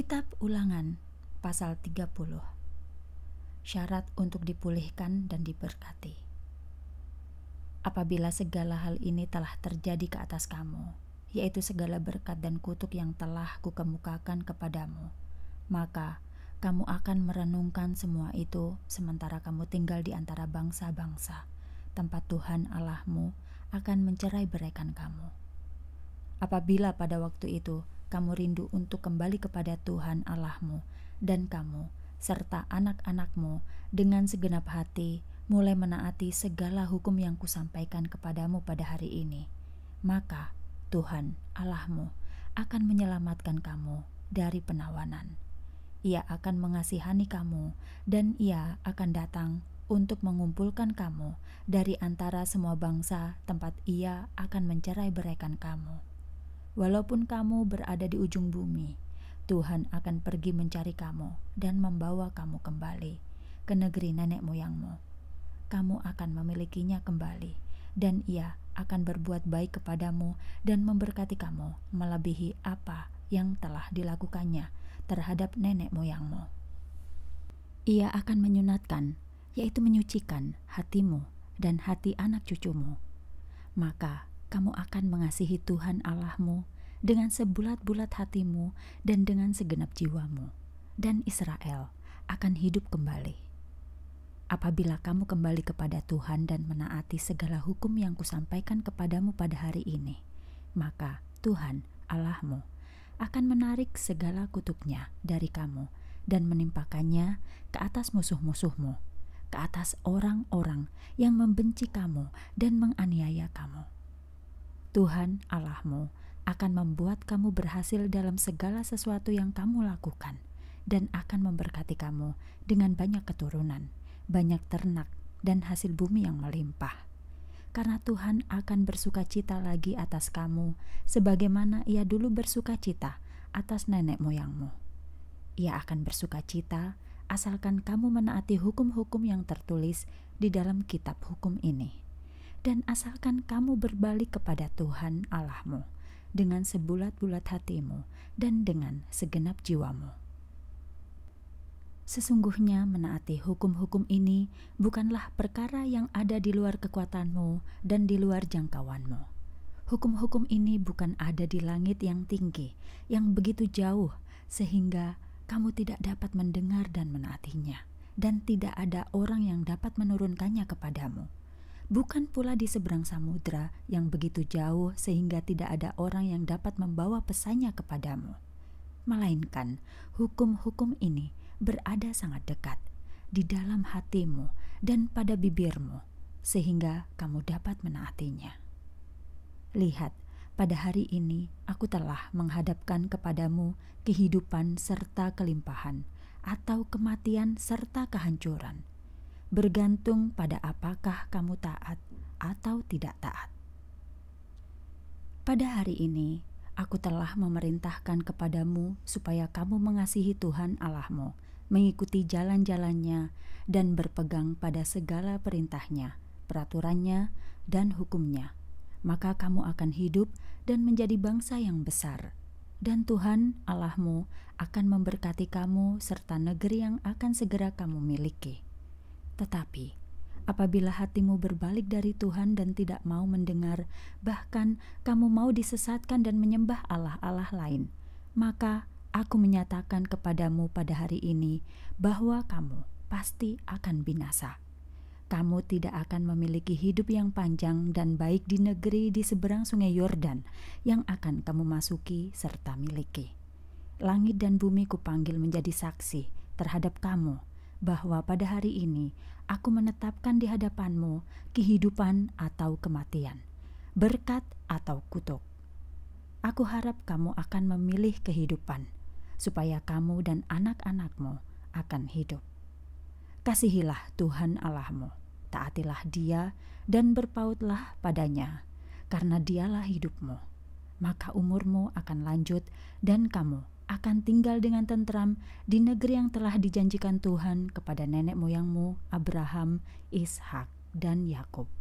Kitab Ulangan pasal 30 Syarat untuk dipulihkan dan diberkati Apabila segala hal ini telah terjadi ke atas kamu, yaitu segala berkat dan kutuk yang telah kukemukakan kepadamu, maka kamu akan merenungkan semua itu sementara kamu tinggal di antara bangsa-bangsa, tempat Tuhan Allahmu akan mencerai berikan kamu. Apabila pada waktu itu kamu rindu untuk kembali kepada Tuhan Allahmu dan kamu serta anak-anakmu dengan segenap hati mulai menaati segala hukum yang kusampaikan kepadamu pada hari ini. Maka Tuhan Allahmu akan menyelamatkan kamu dari penawanan. Ia akan mengasihani kamu dan ia akan datang untuk mengumpulkan kamu dari antara semua bangsa tempat ia akan mencerai beraikan kamu. Walaupun kamu berada di ujung bumi, Tuhan akan pergi mencari kamu dan membawa kamu kembali ke negeri nenek moyangmu. Kamu akan memilikinya kembali, dan Ia akan berbuat baik kepadamu dan memberkati kamu melebihi apa yang telah dilakukannya terhadap nenek moyangmu. Ia akan menyunatkan, yaitu menyucikan hatimu dan hati anak cucumu. Maka kamu akan mengasihi Tuhan Allahmu dengan sebulat-bulat hatimu dan dengan segenap jiwamu, dan Israel akan hidup kembali. Apabila kamu kembali kepada Tuhan dan menaati segala hukum yang kusampaikan kepadamu pada hari ini, maka Tuhan Allahmu akan menarik segala kutuknya dari kamu dan menimpakannya ke atas musuh-musuhmu, ke atas orang-orang yang membenci kamu dan menganiaya kamu. Tuhan Allahmu akan membuat kamu berhasil dalam segala sesuatu yang kamu lakukan dan akan memberkati kamu dengan banyak keturunan, banyak ternak, dan hasil bumi yang melimpah. Karena Tuhan akan bersuka cita lagi atas kamu, sebagaimana Ia dulu bersuka cita atas nenek moyangmu. Ia akan bersuka cita asalkan kamu menaati hukum-hukum yang tertulis di dalam kitab hukum ini dan asalkan kamu berbalik kepada Tuhan Allahmu dengan sebulat-bulat hatimu dan dengan segenap jiwamu. Sesungguhnya menaati hukum-hukum ini bukanlah perkara yang ada di luar kekuatanmu dan di luar jangkauanmu. Hukum-hukum ini bukan ada di langit yang tinggi, yang begitu jauh sehingga kamu tidak dapat mendengar dan menaatinya, dan tidak ada orang yang dapat menurunkannya kepadamu bukan pula di seberang samudra yang begitu jauh sehingga tidak ada orang yang dapat membawa pesannya kepadamu. Melainkan, hukum-hukum ini berada sangat dekat di dalam hatimu dan pada bibirmu, sehingga kamu dapat menaatinya. Lihat, pada hari ini aku telah menghadapkan kepadamu kehidupan serta kelimpahan, atau kematian serta kehancuran bergantung pada apakah kamu taat atau tidak taat. Pada hari ini, aku telah memerintahkan kepadamu supaya kamu mengasihi Tuhan Allahmu, mengikuti jalan-jalannya, dan berpegang pada segala perintahnya, peraturannya, dan hukumnya. Maka kamu akan hidup dan menjadi bangsa yang besar dan Tuhan Allahmu akan memberkati kamu serta negeri yang akan segera kamu miliki. Tetapi apabila hatimu berbalik dari Tuhan dan tidak mau mendengar, bahkan kamu mau disesatkan dan menyembah allah-allah lain, maka aku menyatakan kepadamu pada hari ini bahwa kamu pasti akan binasa. Kamu tidak akan memiliki hidup yang panjang dan baik di negeri di seberang Sungai Yordan yang akan kamu masuki serta miliki. Langit dan bumi kupanggil menjadi saksi terhadap kamu bahwa pada hari ini aku menetapkan di hadapanmu kehidupan atau kematian, berkat atau kutuk. Aku harap kamu akan memilih kehidupan, supaya kamu dan anak-anakmu akan hidup. Kasihilah Tuhan Allahmu, taatilah Dia, dan berpautlah padanya, karena Dialah hidupmu maka umurmu akan lanjut dan kamu akan tinggal dengan tentram di negeri yang telah dijanjikan Tuhan kepada nenek moyangmu Abraham, Ishak, dan Yakub.